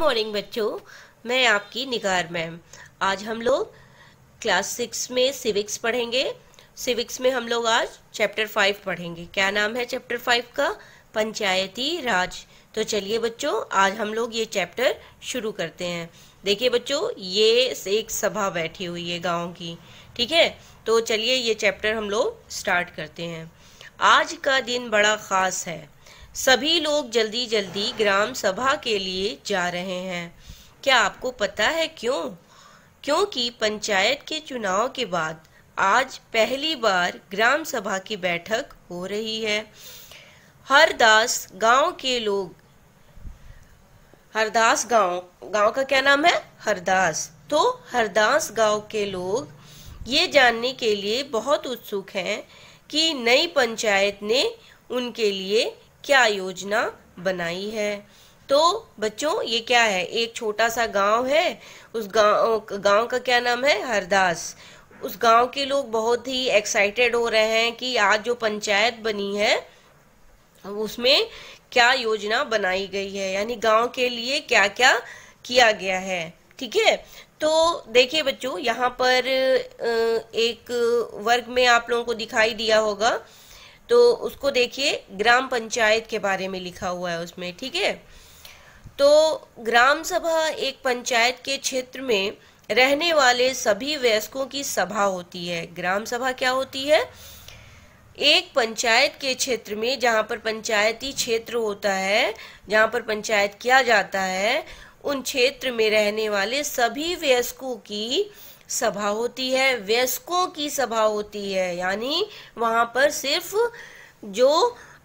morning बच्चों मैं आपकी निगार मैम आज हम लोग क्लास सिक्स में सिविक्स पढ़ेंगे सिविक्स में हम लोग आज चैप्टर फाइव पढ़ेंगे क्या नाम है चैप्टर फाइव का पंचायती राज तो चलिए बच्चों आज हम लोग ये चैप्टर शुरू करते हैं देखिए बच्चों ये एक सभा बैठी हुई है गाँव की ठीक है तो चलिए ये चैप्टर हम लोग स्टार्ट करते हैं आज का दिन बड़ा ख़ास है सभी लोग जल्दी जल्दी ग्राम सभा के लिए जा रहे हैं क्या आपको पता है क्यों क्योंकि पंचायत के चुनाव के बाद आज पहली बार ग्राम सभा की बैठक हो रही है हरदास गांव के लोग हरदास गांव गांव का क्या नाम है हरदास तो हरदास गांव के लोग ये जानने के लिए बहुत उत्सुक हैं कि नई पंचायत ने उनके लिए क्या योजना बनाई है तो बच्चों ये क्या है एक छोटा सा गांव है उस गांव गांव का क्या नाम है हरदास उस गांव के लोग बहुत ही एक्साइटेड हो रहे हैं कि आज जो पंचायत बनी है उसमें क्या योजना बनाई गई है यानी गांव के लिए क्या क्या किया गया है ठीक है तो देखिए बच्चों यहाँ पर एक वर्ग में आप लोगों को दिखाई दिया होगा तो उसको देखिए ग्राम पंचायत के बारे में लिखा हुआ है उसमें ठीक है तो ग्राम सभा एक पंचायत के क्षेत्र में रहने वाले सभी वयस्कों की सभा होती है ग्राम सभा क्या होती है एक पंचायत के क्षेत्र में जहाँ पर पंचायती क्षेत्र होता है जहाँ पर पंचायत किया जाता है उन क्षेत्र में रहने वाले सभी वयस्कों की सभा होती है वयस्कों की सभा होती है यानी वहाँ पर सिर्फ जो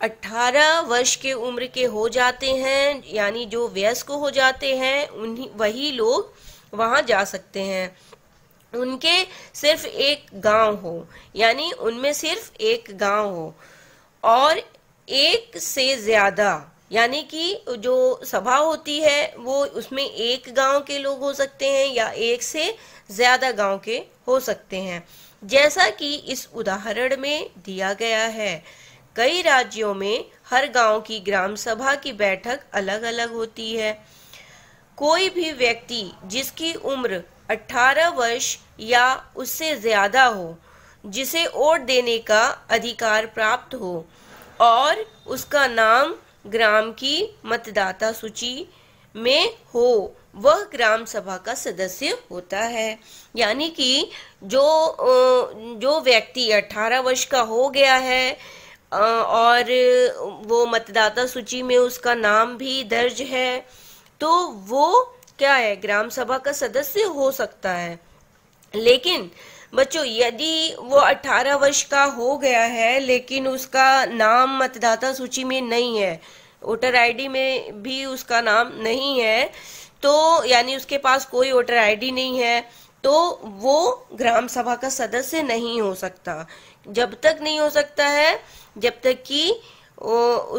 18 वर्ष के उम्र के हो जाते हैं यानी जो वयस्क हो जाते हैं उन्हीं वही लोग वहाँ जा सकते हैं उनके सिर्फ एक गांव हो यानी उनमें सिर्फ एक गांव हो और एक से ज्यादा यानी कि जो सभा होती है वो उसमें एक गांव के लोग हो सकते हैं या एक से ज़्यादा गांव के हो सकते हैं जैसा कि इस उदाहरण में दिया गया है कई राज्यों में हर गांव की ग्राम सभा की बैठक अलग अलग होती है कोई भी व्यक्ति जिसकी उम्र 18 वर्ष या उससे ज़्यादा हो जिसे वोट देने का अधिकार प्राप्त हो और उसका नाम ग्राम की मतदाता सूची में हो वह ग्राम सभा का सदस्य होता है यानी कि जो जो व्यक्ति 18 वर्ष का हो गया है और वो मतदाता सूची में उसका नाम भी दर्ज है तो वो क्या है ग्राम सभा का सदस्य हो सकता है लेकिन बच्चों यदि वो 18 वर्ष का हो गया है लेकिन उसका नाम मतदाता सूची में नहीं है वोटर आईडी में भी उसका नाम नहीं है तो यानी उसके पास कोई वोटर आईडी नहीं है तो वो ग्राम सभा का सदस्य नहीं हो सकता जब तक नहीं हो सकता है जब तक कि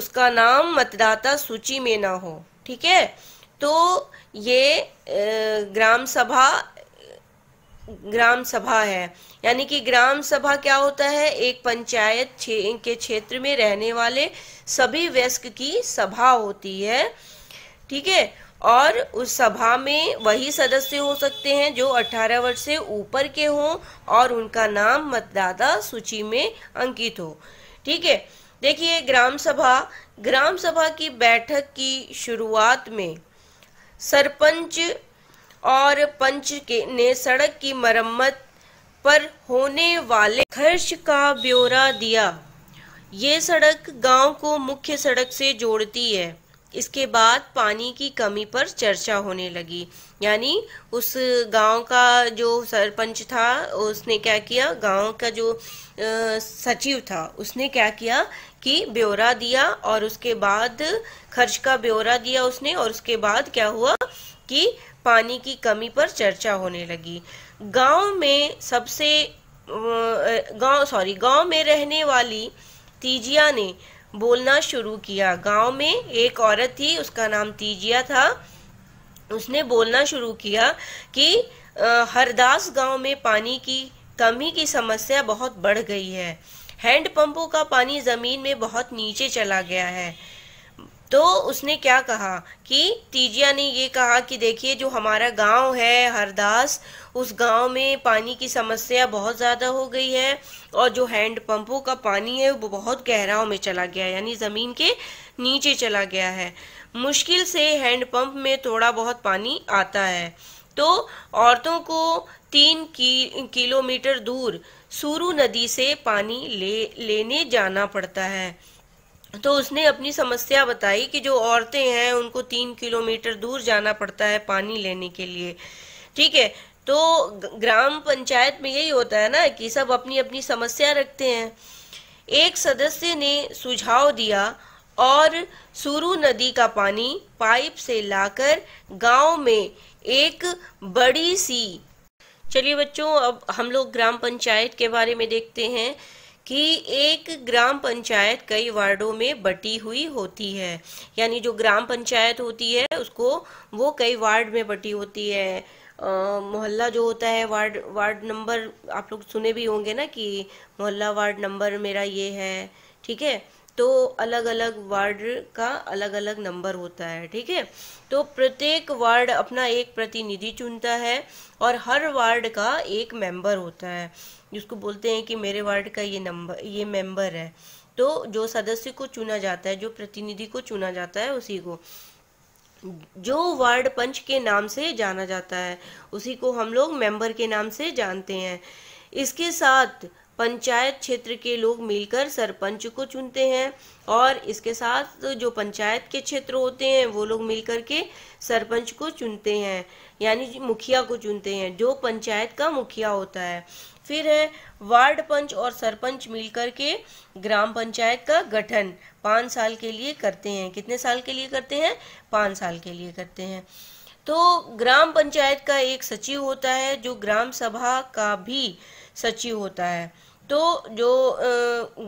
उसका नाम मतदाता सूची में ना हो ठीक है तो ये ग्राम सभा ग्राम सभा है यानी कि ग्राम सभा क्या होता है एक पंचायत छे, के क्षेत्र में रहने वाले सभी व्यस्क की सभा होती है ठीक है और उस सभा में वही सदस्य हो सकते हैं जो 18 वर्ष से ऊपर के हों और उनका नाम मतदाता सूची में अंकित हो ठीक है देखिए ग्राम सभा ग्राम सभा की बैठक की शुरुआत में सरपंच और पंच के ने सड़क की मरम्मत पर होने वाले खर्च का ब्यौरा दिया ये सड़क गांव को मुख्य सड़क से जोड़ती है इसके बाद पानी की कमी पर चर्चा होने लगी यानी उस गांव का जो सरपंच था उसने क्या किया गांव का जो आ, सचिव था उसने क्या किया कि ब्यौरा दिया और उसके बाद खर्च का ब्यौरा दिया उसने और उसके बाद क्या हुआ कि पानी की कमी पर चर्चा होने लगी गांव में सबसे गांव सॉरी गांव में रहने वाली तीजिया ने बोलना शुरू किया गांव में एक औरत थी उसका नाम तीजिया था उसने बोलना शुरू किया कि हरदास गांव में पानी की कमी की समस्या बहुत बढ़ गई है हैंडपंपों का पानी जमीन में बहुत नीचे चला गया है तो उसने क्या कहा कि तीजिया ने ये कहा कि देखिए जो हमारा गांव है हरदास उस गांव में पानी की समस्या बहुत ज़्यादा हो गई है और जो हैंड पंपों का पानी है वो बहुत गहराव में चला गया है यानी ज़मीन के नीचे चला गया है मुश्किल से हैंड पंप में थोड़ा बहुत पानी आता है तो औरतों को तीन की, किलोमीटर दूर सूरू नदी से पानी ले लेने जाना पड़ता है तो उसने अपनी समस्या बताई कि जो औरतें हैं उनको तीन किलोमीटर दूर जाना पड़ता है पानी लेने के लिए ठीक है तो ग्राम पंचायत में यही होता है ना कि सब अपनी अपनी समस्या रखते हैं एक सदस्य ने सुझाव दिया और सुरू नदी का पानी पाइप से लाकर गांव में एक बड़ी सी चलिए बच्चों अब हम लोग ग्राम पंचायत के बारे में देखते हैं कि एक ग्राम पंचायत कई वार्डों में बटी हुई होती है यानी जो ग्राम पंचायत होती है उसको वो कई वार्ड में बटी होती है मोहल्ला जो होता है वार्ड वार्ड नंबर आप लोग सुने भी होंगे ना कि मोहल्ला वार्ड नंबर मेरा ये है ठीक है तो अलग अलग वार्ड का अलग अलग नंबर होता है ठीक है तो प्रत्येक वार्ड अपना एक प्रतिनिधि चुनता है और हर वार्ड का एक मेंबर होता है जिसको बोलते हैं कि मेरे वार्ड का ये नंबर ये मेंबर है तो जो सदस्य को चुना जाता है जो प्रतिनिधि को चुना जाता है उसी को जो वार्ड पंच के नाम से जाना जाता है उसी को हम लोग मेंबर के नाम से जानते हैं इसके साथ पंचायत क्षेत्र के लोग मिलकर सरपंच को चुनते हैं और इसके साथ जो पंचायत के क्षेत्र होते हैं वो लोग मिलकर के सरपंच को चुनते हैं यानी मुखिया को चुनते हैं जो पंचायत का मुखिया होता है फिर है वार्ड पंच और सरपंच मिलकर के ग्राम पंचायत का गठन पाँच साल के लिए करते हैं कितने साल के लिए करते हैं पाँच साल के लिए करते हैं तो ग्राम पंचायत का एक सचिव होता है जो ग्राम सभा का भी सचिव होता है तो जो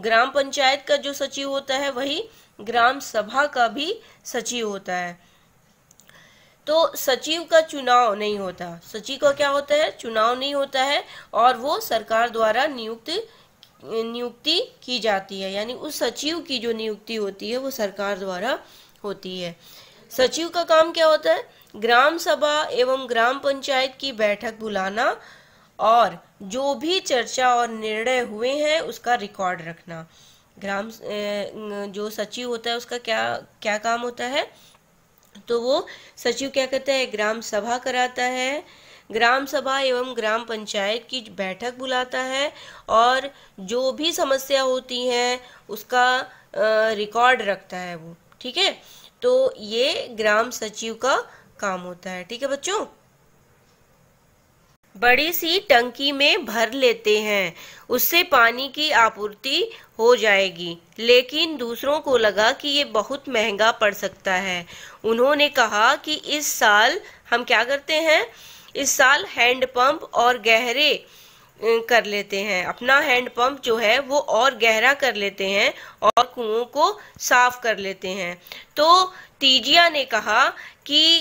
ग्राम पंचायत का जो सचिव होता है वही ग्राम सभा का भी सचिव होता है तो सचिव का चुनाव नहीं होता सचिव का क्या होता है चुनाव नहीं होता है और वो सरकार द्वारा नियुक्त नियुक्ति की जाती है यानी उस सचिव की जो नियुक्ति होती है वो सरकार द्वारा होती है सचिव का काम क्या होता है ग्राम सभा एवं ग्राम पंचायत की बैठक बुलाना और जो भी चर्चा और निर्णय हुए हैं उसका रिकॉर्ड रखना ग्राम जो सचिव होता है उसका क्या क्या काम होता है तो वो सचिव क्या कहता है ग्राम सभा कराता है ग्राम सभा एवं ग्राम पंचायत की बैठक बुलाता है और जो भी समस्या होती है उसका रिकॉर्ड रखता है वो ठीक है तो ये ग्राम सचिव का काम होता है ठीक है बच्चों बड़ी सी टंकी में भर लेते हैं उससे पानी की आपूर्ति हो जाएगी लेकिन दूसरों को लगा कि ये बहुत महंगा पड़ सकता है उन्होंने कहा कि इस साल हम क्या करते हैं इस साल हैंड पंप और गहरे कर लेते हैं अपना हैंड पंप जो है वो और गहरा कर लेते हैं और कुओं को साफ कर लेते हैं तो तीजिया ने कहा कि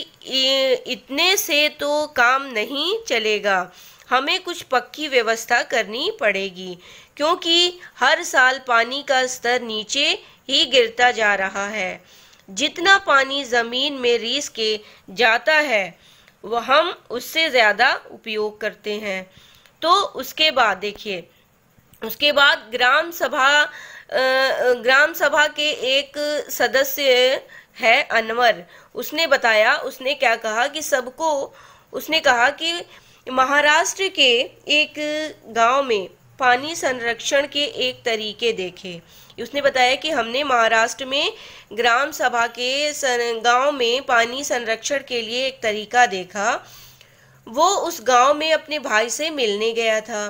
इतने से तो काम नहीं चलेगा हमें कुछ पक्की व्यवस्था करनी पड़ेगी क्योंकि हर साल पानी का स्तर नीचे ही गिरता जा रहा है जितना पानी ज़मीन में रीस के जाता है वह हम उससे ज़्यादा उपयोग करते हैं तो उसके बाद देखिए उसके बाद ग्राम सभा ग्राम सभा के एक सदस्य है अनवर उसने बताया उसने क्या कहा कि सबको उसने कहा कि महाराष्ट्र के एक गांव में पानी संरक्षण के एक तरीके देखे उसने बताया कि हमने महाराष्ट्र में ग्राम सभा के गांव में पानी संरक्षण के लिए एक तरीका देखा वो उस गांव में अपने भाई से मिलने गया था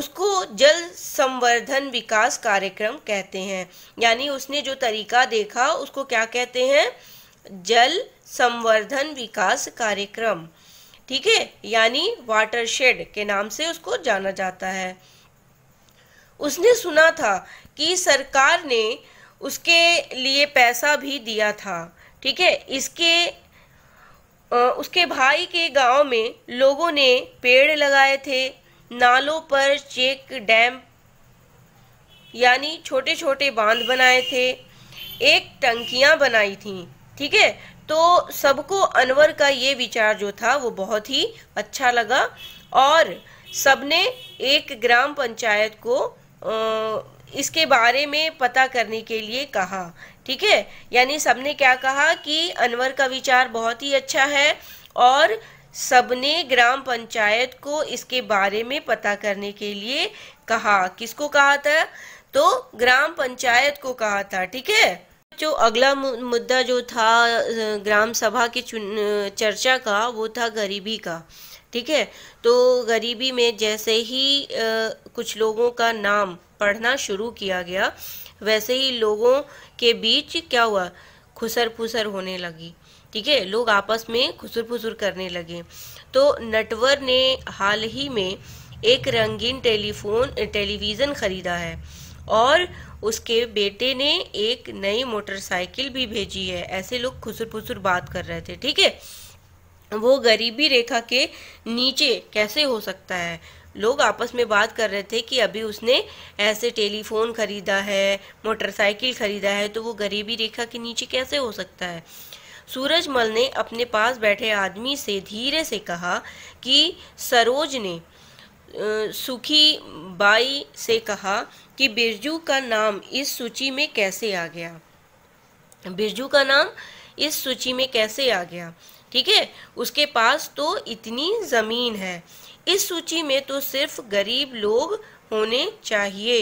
उसको जल संवर्धन विकास कार्यक्रम कहते हैं यानी उसने जो तरीका देखा उसको क्या कहते हैं जल संवर्धन विकास कार्यक्रम ठीक है यानी वाटरशेड के नाम से उसको जाना जाता है उसने सुना था कि सरकार ने उसके लिए पैसा भी दिया था ठीक है इसके उसके भाई के गांव में लोगों ने पेड़ लगाए थे नालों पर चेक डैम यानी छोटे छोटे बांध बनाए थे एक टंकियां बनाई थी ठीक है तो सबको अनवर का ये विचार जो था वो बहुत ही अच्छा लगा और सबने एक ग्राम पंचायत को इसके बारे में पता करने के लिए कहा ठीक है यानी सबने क्या कहा कि अनवर का विचार बहुत ही अच्छा है और सबने ग्राम पंचायत को इसके बारे में पता करने के लिए कहा किसको कहा था तो ग्राम पंचायत को कहा था ठीक है जो अगला मुद्दा जो था ग्राम सभा की चर्चा का वो था गरीबी का ठीक है तो गरीबी में जैसे ही आ, कुछ लोगों का नाम पढ़ना शुरू किया गया वैसे ही लोगों के बीच क्या हुआ खुसर फुसर होने लगी ठीक है लोग आपस में खुसुर फुसुर करने लगे तो नटवर ने हाल ही में एक रंगीन टेलीफोन टेलीविज़न खरीदा है और उसके बेटे ने एक नई मोटरसाइकिल भी भेजी है ऐसे लोग खुसुर फुसुर बात कर रहे थे ठीक है वो गरीबी रेखा के नीचे कैसे हो सकता है लोग आपस में बात कर रहे थे कि अभी उसने ऐसे टेलीफोन खरीदा है मोटरसाइकिल खरीदा है तो वो गरीबी रेखा के नीचे कैसे हो सकता है सूरजमल ने अपने पास बैठे आदमी से धीरे से कहा कि सरोज ने सुखी बाई से कहा कि बिरजू का नाम इस सूची में कैसे आ गया बिरजू का नाम इस सूची में कैसे आ गया ठीक है उसके पास तो इतनी ज़मीन है इस सूची में तो सिर्फ गरीब लोग होने चाहिए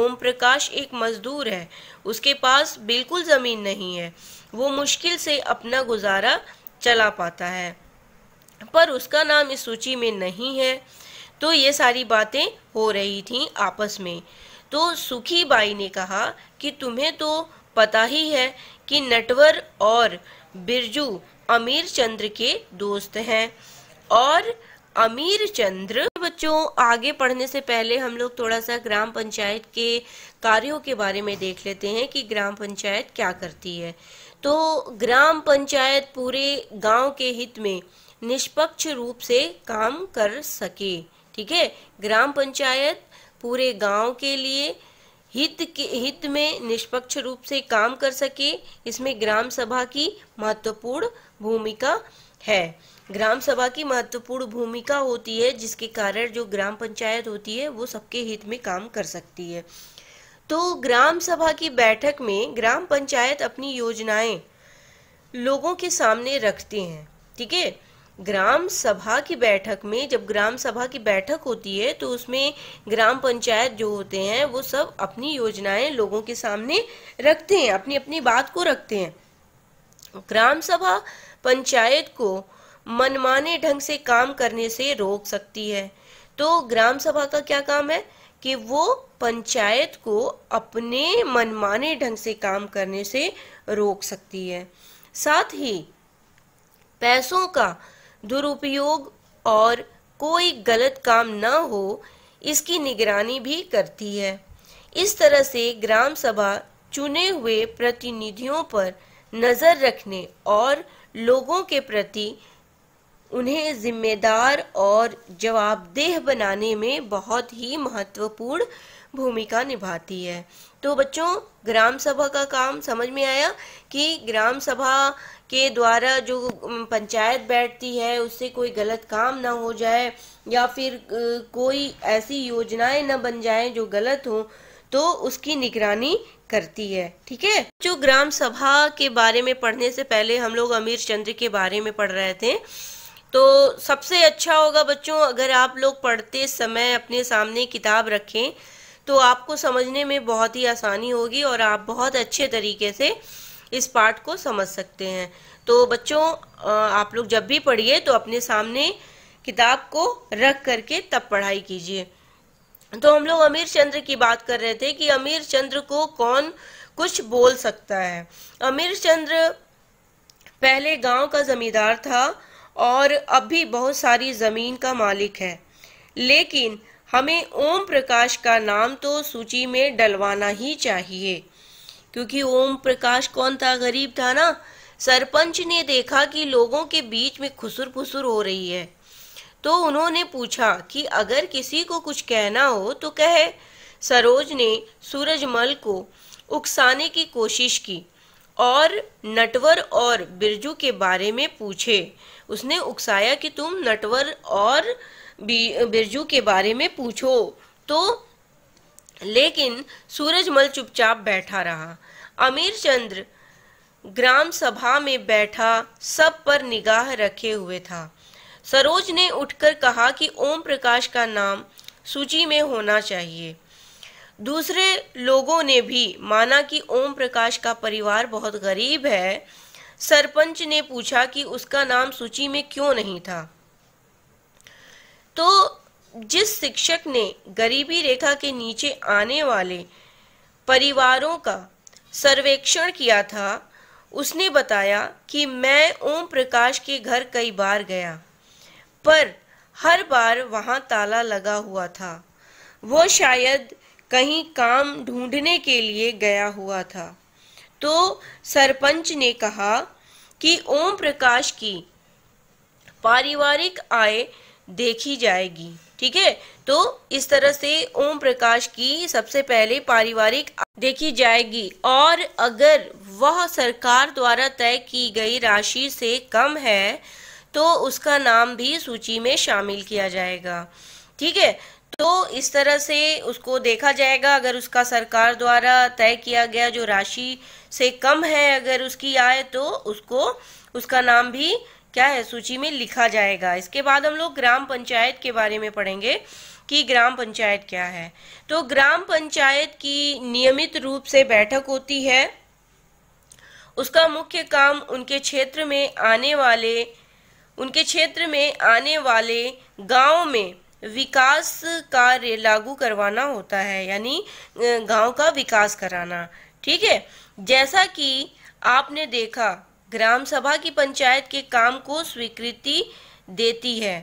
ओम प्रकाश एक मजदूर है उसके पास बिल्कुल ज़मीन नहीं है वो मुश्किल से अपना गुजारा चला पाता है पर उसका नाम इस सूची में नहीं है तो ये सारी बातें हो रही थी आपस में तो सुखी बाई ने कहा कि तुम्हें तो पता ही है कि नटवर और बिरजू अमीर चंद्र के दोस्त हैं और अमीर चंद्र बच्चों आगे पढ़ने से पहले हम लोग थोड़ा सा ग्राम पंचायत के कार्यों के बारे में देख लेते हैं कि ग्राम पंचायत क्या करती है तो ग्राम पंचायत पूरे गांव के हित में निष्पक्ष रूप से काम कर सके ठीक है ग्राम पंचायत पूरे गांव के लिए हित के हित में निष्पक्ष रूप से काम कर सके इसमें ग्राम सभा की महत्वपूर्ण भूमिका है ग्राम सभा की महत्वपूर्ण भूमिका होती है जिसके कारण जो ग्राम पंचायत होती है वो सबके हित में काम कर सकती है तो ग्राम सभा की बैठक में ग्राम पंचायत अपनी योजनाएं लोगों के सामने रखते हैं ठीक है ग्राम सभा की बैठक में जब ग्राम सभा की बैठक होती है तो उसमें ग्राम पंचायत जो होते हैं वो सब अपनी योजनाएं लोगों के सामने रखते हैं अपनी अपनी बात को रखते हैं ग्राम सभा पंचायत को मनमाने ढंग से काम करने से रोक सकती है तो ग्राम सभा का क्या काम है कि वो पंचायत को अपने मनमाने ढंग से काम करने से रोक सकती है साथ ही पैसों का दुरुपयोग और कोई गलत काम ना हो इसकी निगरानी भी करती है इस तरह से ग्राम सभा चुने हुए प्रतिनिधियों पर नजर रखने और लोगों के प्रति उन्हें जिम्मेदार और जवाबदेह बनाने में बहुत ही महत्वपूर्ण भूमिका निभाती है तो बच्चों ग्राम सभा का काम समझ में आया कि ग्राम सभा के द्वारा जो पंचायत बैठती है उससे कोई गलत काम ना हो जाए या फिर कोई ऐसी योजनाएं ना बन जाए जो गलत हो तो उसकी निगरानी करती है ठीक है जो ग्राम सभा के बारे में पढ़ने से पहले हम लोग अमीर चंद्र के बारे में पढ़ रहे थे तो सबसे अच्छा होगा बच्चों अगर आप लोग पढ़ते समय अपने सामने किताब रखें तो आपको समझने में बहुत ही आसानी होगी और आप बहुत अच्छे तरीके से इस पार्ट को समझ सकते हैं तो बच्चों आप लोग जब भी पढ़िए तो अपने सामने किताब को रख करके तब पढ़ाई कीजिए तो हम लोग अमीर चंद्र की बात कर रहे थे कि अमीर चंद्र को कौन कुछ बोल सकता है अमीर चंद्र पहले गांव का जमींदार था और अब भी बहुत सारी ज़मीन का मालिक है लेकिन हमें ओम प्रकाश का नाम तो सूची में डलवाना ही चाहिए क्योंकि ओम प्रकाश कौन था गरीब था ना सरपंच ने देखा कि लोगों के बीच में खुसुर फुसुर हो रही है तो उन्होंने पूछा कि अगर किसी को कुछ कहना हो तो कहे सरोज ने सूरजमल को उकसाने की कोशिश की और नटवर और बिरजू के बारे में पूछे उसने उकसाया कि तुम नटवर और बिरजू के बारे में पूछो तो लेकिन सूरजमल चुपचाप बैठा रहा अमीर चंद्र ग्राम सभा में बैठा सब पर निगाह रखे हुए था सरोज ने उठकर कहा कि ओम प्रकाश का नाम सूची में होना चाहिए दूसरे लोगों ने भी माना कि ओम प्रकाश का परिवार बहुत गरीब है सरपंच ने पूछा कि उसका नाम सूची में क्यों नहीं था तो जिस शिक्षक ने गरीबी रेखा के नीचे आने वाले परिवारों का सर्वेक्षण किया था उसने बताया कि मैं ओम प्रकाश के घर कई बार गया पर हर बार वहां ताला लगा हुआ था वो शायद कहीं काम ढूंढने के लिए गया हुआ था तो सरपंच ने कहा कि ओम प्रकाश की पारिवारिक आय देखी जाएगी ठीक है तो इस तरह से ओम प्रकाश की सबसे पहले पारिवारिक देखी जाएगी और अगर वह सरकार द्वारा तय की गई राशि से कम है तो उसका नाम भी सूची में शामिल किया जाएगा ठीक है तो इस तरह से उसको देखा जाएगा अगर उसका सरकार द्वारा तय किया गया जो राशि से कम है अगर उसकी आय तो उसको उसका नाम भी क्या है सूची में लिखा जाएगा इसके बाद हम लोग ग्राम पंचायत के बारे में पढ़ेंगे कि ग्राम पंचायत क्या है तो ग्राम पंचायत की नियमित रूप से बैठक होती है उसका मुख्य काम उनके क्षेत्र में आने वाले उनके क्षेत्र में आने वाले गांव में विकास कार्य लागू करवाना होता है यानी गांव का विकास कराना ठीक है जैसा कि आपने देखा ग्राम सभा की पंचायत के काम को स्वीकृति देती है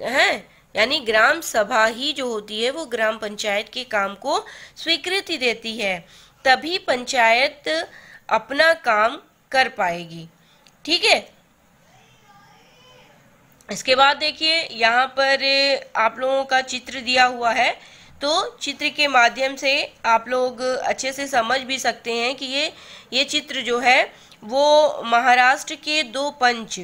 है यानी ग्राम सभा ही जो होती है वो ग्राम पंचायत के काम को स्वीकृति देती है तभी पंचायत अपना काम कर पाएगी ठीक है इसके बाद देखिए यहाँ पर आप लोगों का चित्र दिया हुआ है तो चित्र के माध्यम से आप लोग अच्छे से समझ भी सकते हैं कि ये ये चित्र जो है वो महाराष्ट्र के दो पंच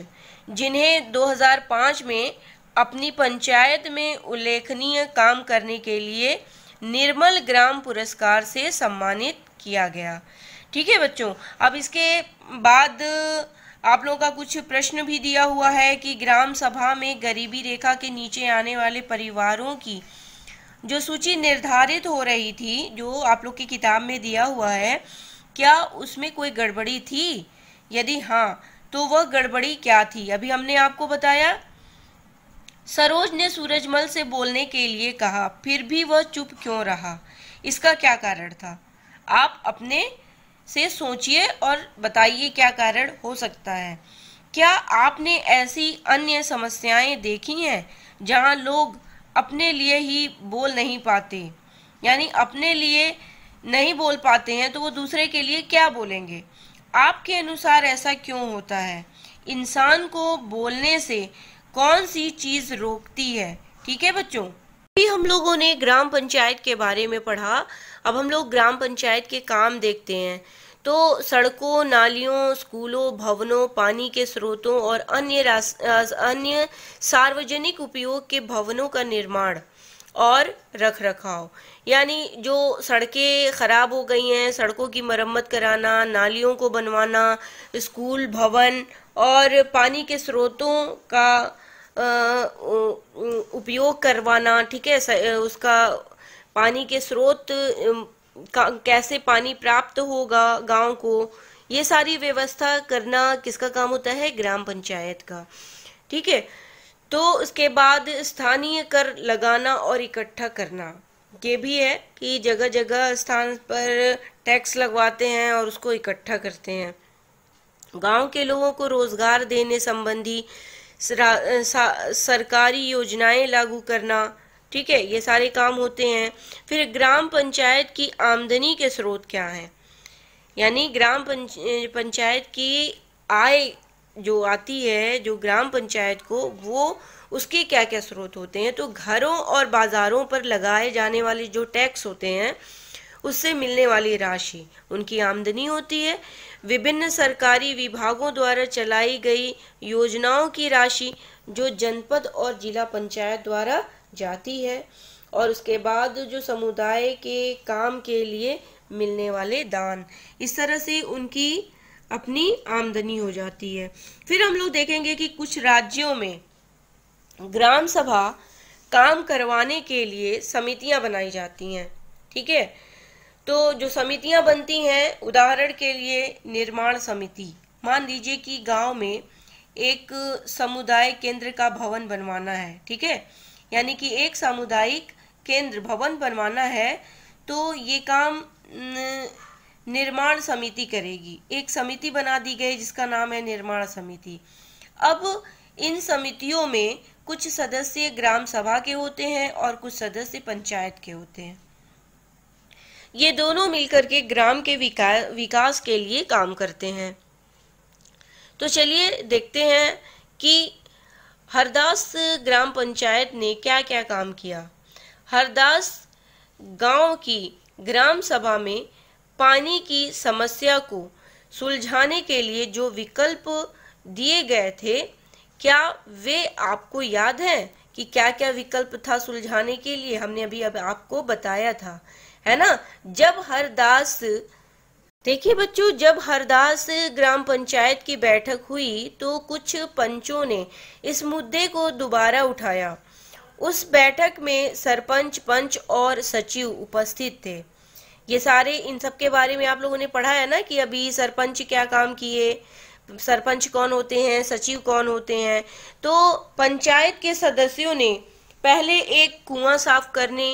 जिन्हें 2005 में अपनी पंचायत में उल्लेखनीय काम करने के लिए निर्मल ग्राम पुरस्कार से सम्मानित किया गया ठीक है बच्चों अब इसके बाद आप लोगों का कुछ प्रश्न भी दिया हुआ है कि ग्राम सभा में गरीबी रेखा के नीचे आने वाले परिवारों की जो सूची निर्धारित हो रही थी जो आप लोग की किताब में दिया हुआ है क्या उसमें कोई गड़बड़ी थी यदि हाँ तो वह गड़बड़ी क्या थी अभी हमने आपको बताया सरोज ने सूरजमल से बोलने के लिए कहा फिर भी वह चुप क्यों रहा इसका क्या कारण था आप अपने से सोचिए और बताइए क्या कारण हो सकता है क्या आपने ऐसी अन्य समस्याएं देखी हैं जहां लोग अपने लिए ही बोल नहीं पाते यानी अपने लिए नहीं बोल पाते हैं तो वो दूसरे के लिए क्या बोलेंगे आपके अनुसार ऐसा क्यों होता है इंसान को बोलने से कौन सी चीज़ रोकती है ठीक है बच्चों अभी हम लोगों ने ग्राम पंचायत के बारे में पढ़ा अब हम लोग ग्राम पंचायत के काम देखते हैं तो सड़कों नालियों स्कूलों भवनों पानी के स्रोतों और अन्य अन्य सार्वजनिक उपयोग के भवनों का निर्माण और रख रखाव यानी जो सड़कें ख़राब हो गई हैं सड़कों की मरम्मत कराना नालियों को बनवाना स्कूल भवन और पानी के स्रोतों का उपयोग करवाना ठीक है उसका पानी के स्रोत कैसे पानी प्राप्त होगा गांव को ये सारी व्यवस्था करना किसका काम होता है ग्राम पंचायत का ठीक है तो उसके बाद स्थानीय कर लगाना और इकट्ठा करना ये भी है कि जगह जगह स्थान पर टैक्स लगवाते हैं और उसको इकट्ठा करते हैं गांव के लोगों को रोजगार देने संबंधी सरकारी योजनाएं लागू करना ठीक है ये सारे काम होते हैं फिर ग्राम पंचायत की आमदनी के स्रोत क्या हैं यानी ग्राम पंच, पंचायत की आय जो आती है जो ग्राम पंचायत को वो उसके क्या क्या स्रोत होते हैं तो घरों और बाज़ारों पर लगाए जाने वाले जो टैक्स होते हैं उससे मिलने वाली राशि उनकी आमदनी होती है विभिन्न सरकारी विभागों द्वारा चलाई गई योजनाओं की राशि जो जनपद और जिला पंचायत द्वारा जाती है और उसके बाद जो समुदाय के काम के लिए मिलने वाले दान इस तरह से उनकी अपनी आमदनी हो जाती है फिर हम लोग देखेंगे कि कुछ राज्यों में ग्राम सभा काम करवाने के लिए समितियां बनाई जाती हैं ठीक है तो जो समितियां बनती हैं उदाहरण के लिए निर्माण समिति मान लीजिए कि गांव में एक समुदाय केंद्र का भवन बनवाना है ठीक है यानी कि एक सामुदायिक केंद्र भवन बनवाना है तो ये काम निर्माण समिति करेगी एक समिति बना दी गई जिसका नाम है निर्माण समिति अब इन समितियों में कुछ सदस्य ग्राम सभा के होते हैं और कुछ सदस्य पंचायत के होते हैं ये दोनों मिलकर के ग्राम के विकास विकास के लिए काम करते हैं तो चलिए देखते हैं कि हरदास ग्राम पंचायत ने क्या क्या काम किया हरदास गांव की ग्राम सभा में पानी की समस्या को सुलझाने के लिए जो विकल्प दिए गए थे क्या वे आपको याद हैं कि क्या क्या विकल्प था सुलझाने के लिए हमने अभी अब आपको बताया था है ना जब हरदास देखिए बच्चों जब हरदास ग्राम पंचायत की बैठक हुई तो कुछ पंचों ने इस मुद्दे को दोबारा उठाया उस बैठक में सरपंच पंच और सचिव उपस्थित थे ये सारे इन सब के बारे में आप लोगों ने पढ़ा है ना कि अभी सरपंच क्या काम किए सरपंच कौन होते हैं सचिव कौन होते हैं तो पंचायत के सदस्यों ने पहले एक कुआं साफ करने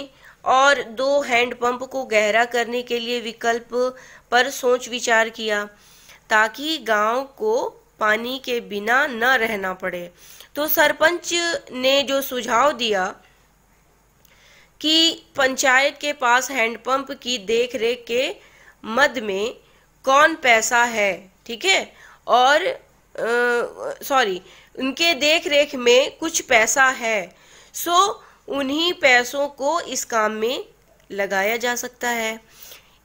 और दो हैंडपंप को गहरा करने के लिए विकल्प पर सोच विचार किया ताकि गांव को पानी के बिना न रहना पड़े तो सरपंच ने जो सुझाव दिया कि पंचायत के पास हैंडपंप की देखरेख के मद में कौन पैसा है ठीक है और सॉरी उनके देख रेख में कुछ पैसा है सो उन्हीं पैसों को इस काम में लगाया जा सकता है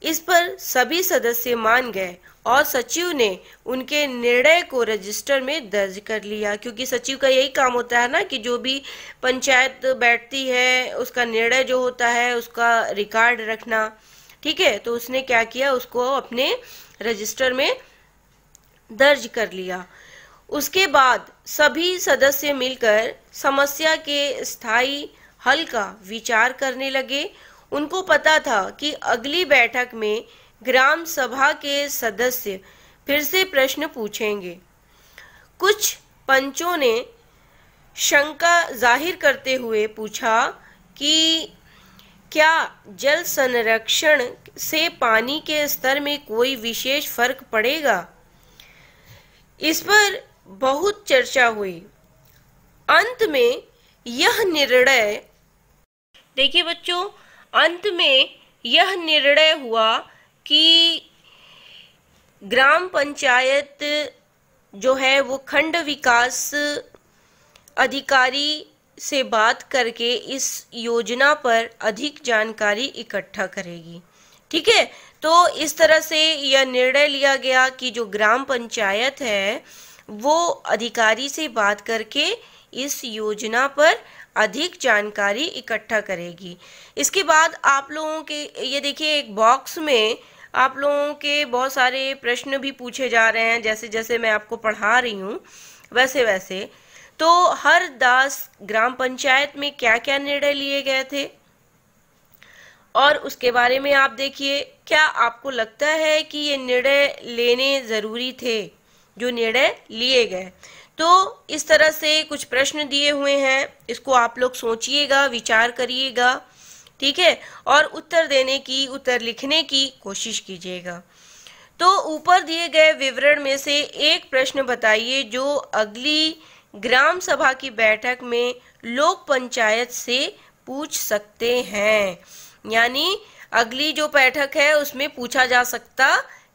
इस पर सभी सदस्य मान गए और सचिव ने उनके निर्णय को रजिस्टर में दर्ज कर लिया क्योंकि सचिव का यही काम होता है ना कि जो भी पंचायत बैठती है उसका निर्णय जो होता है उसका रिकॉर्ड रखना ठीक है तो उसने क्या किया उसको अपने रजिस्टर में दर्ज कर लिया उसके बाद सभी सदस्य मिलकर समस्या के स्थायी हल का विचार करने लगे उनको पता था कि अगली बैठक में ग्राम सभा के सदस्य फिर से प्रश्न पूछेंगे कुछ पंचों ने शंका जाहिर करते हुए पूछा कि क्या जल संरक्षण से पानी के स्तर में कोई विशेष फर्क पड़ेगा इस पर बहुत चर्चा हुई अंत में यह निर्णय देखिए बच्चों अंत में यह निर्णय हुआ कि ग्राम पंचायत जो है वो खंड विकास अधिकारी से बात करके इस योजना पर अधिक जानकारी इकट्ठा करेगी ठीक है तो इस तरह से यह निर्णय लिया गया कि जो ग्राम पंचायत है वो अधिकारी से बात करके इस योजना पर अधिक जानकारी इकट्ठा करेगी इसके बाद आप लोगों के ये देखिए एक बॉक्स में आप लोगों के बहुत सारे प्रश्न भी पूछे जा रहे हैं जैसे जैसे मैं आपको पढ़ा रही हूँ वैसे वैसे तो हर दास ग्राम पंचायत में क्या क्या निर्णय लिए गए थे और उसके बारे में आप देखिए क्या आपको लगता है कि ये निर्णय लेने ज़रूरी थे जो निर्णय लिए गए तो इस तरह से कुछ प्रश्न दिए हुए हैं इसको आप लोग सोचिएगा विचार करिएगा ठीक है और उत्तर देने की उत्तर लिखने की कोशिश कीजिएगा तो ऊपर दिए गए विवरण में से एक प्रश्न बताइए जो अगली ग्राम सभा की बैठक में लोक पंचायत से पूछ सकते हैं यानी अगली जो बैठक है उसमें पूछा जा सकता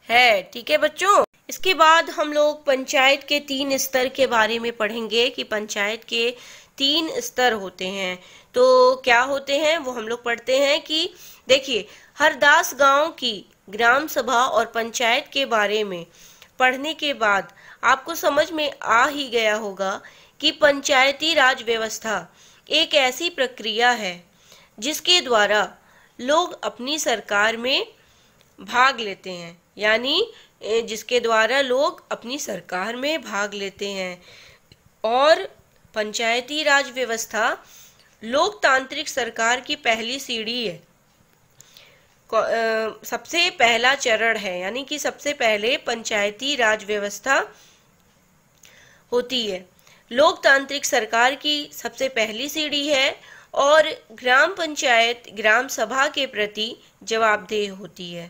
है ठीक है बच्चों इसके बाद हम लोग पंचायत के तीन स्तर के बारे में पढ़ेंगे कि पंचायत के तीन स्तर होते हैं तो क्या होते हैं वो हम लोग पढ़ते हैं कि देखिए हरदास गांव की ग्राम सभा और पंचायत के बारे में पढ़ने के बाद आपको समझ में आ ही गया होगा कि पंचायती राज व्यवस्था एक ऐसी प्रक्रिया है जिसके द्वारा लोग अपनी सरकार में भाग लेते हैं यानी जिसके द्वारा लोग अपनी सरकार में भाग लेते हैं और पंचायती राज व्यवस्था लोकतांत्रिक सरकार की पहली सीढ़ी है सबसे पहला चरण है यानी कि सबसे पहले पंचायती राज व्यवस्था होती है लोकतांत्रिक सरकार की सबसे पहली सीढ़ी है और ग्राम पंचायत ग्राम सभा के प्रति जवाबदेह होती है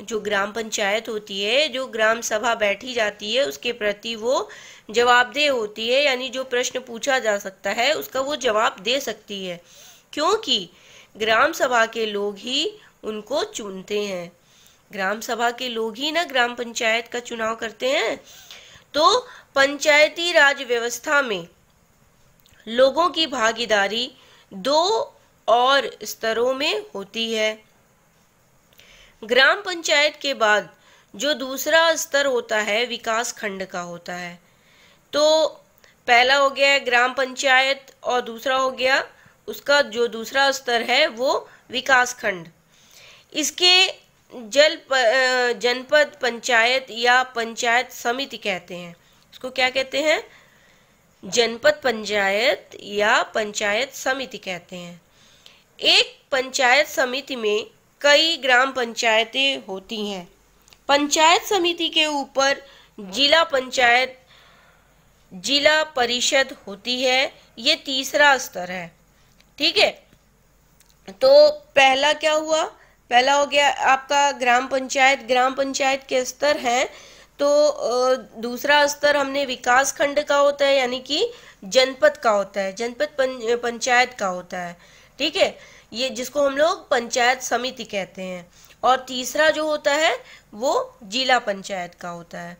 जो ग्राम पंचायत होती है जो ग्राम सभा बैठी जाती है उसके प्रति वो जवाबदेह होती है यानी जो प्रश्न पूछा जा सकता है उसका वो जवाब दे सकती है क्योंकि ग्राम सभा के लोग ही उनको चुनते हैं ग्राम सभा के लोग ही ना ग्राम पंचायत का चुनाव करते हैं तो पंचायती राज व्यवस्था में लोगों की भागीदारी दो और स्तरों में होती है ग्राम पंचायत के बाद जो दूसरा स्तर होता है विकास खंड का होता है तो पहला हो गया ग्राम पंचायत और दूसरा हो गया उसका जो दूसरा स्तर है वो विकास खंड इसके जल प, जनपद पंचायत या पंचायत समिति कहते हैं इसको क्या कहते हैं जनपद पंचायत या पंचायत समिति कहते हैं एक पंचायत समिति में कई ग्राम पंचायतें होती हैं पंचायत समिति के ऊपर जिला पंचायत जिला परिषद होती है ये तीसरा स्तर है ठीक है तो पहला क्या हुआ पहला हो गया आपका ग्राम पंचायत ग्राम पंचायत के स्तर हैं तो दूसरा स्तर हमने विकास खंड का होता है यानी कि जनपद का होता है जनपद पंचायत का होता है ठीक है ये जिसको हम लोग पंचायत समिति कहते हैं और तीसरा जो होता है वो जिला पंचायत का होता है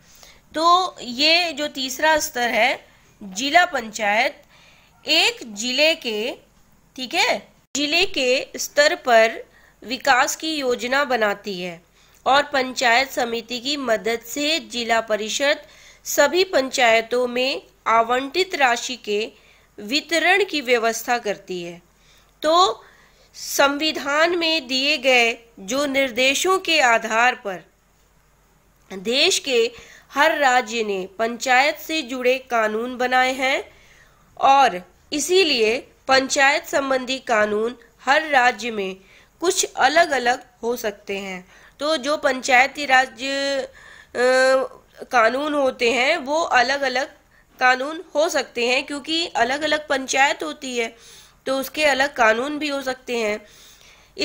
तो ये जो तीसरा स्तर है जिला पंचायत एक जिले के ठीक है जिले के स्तर पर विकास की योजना बनाती है और पंचायत समिति की मदद से जिला परिषद सभी पंचायतों में आवंटित राशि के वितरण की व्यवस्था करती है तो संविधान में दिए गए जो निर्देशों के आधार पर देश के हर राज्य ने पंचायत से जुड़े कानून बनाए हैं और इसीलिए पंचायत संबंधी कानून हर राज्य में कुछ अलग अलग हो सकते हैं तो जो पंचायती राज कानून होते हैं वो अलग अलग कानून हो सकते हैं क्योंकि अलग अलग पंचायत होती है तो उसके अलग कानून भी हो सकते हैं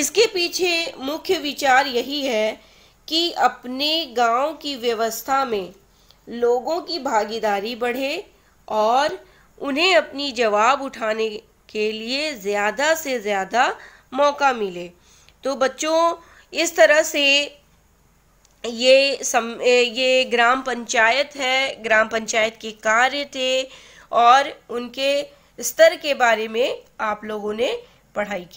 इसके पीछे मुख्य विचार यही है कि अपने गांव की व्यवस्था में लोगों की भागीदारी बढ़े और उन्हें अपनी जवाब उठाने के लिए ज़्यादा से ज़्यादा मौका मिले तो बच्चों इस तरह से ये सम ये ग्राम पंचायत है ग्राम पंचायत के कार्य थे और उनके स्तर के बारे में आप लोगों ने पढ़ाई की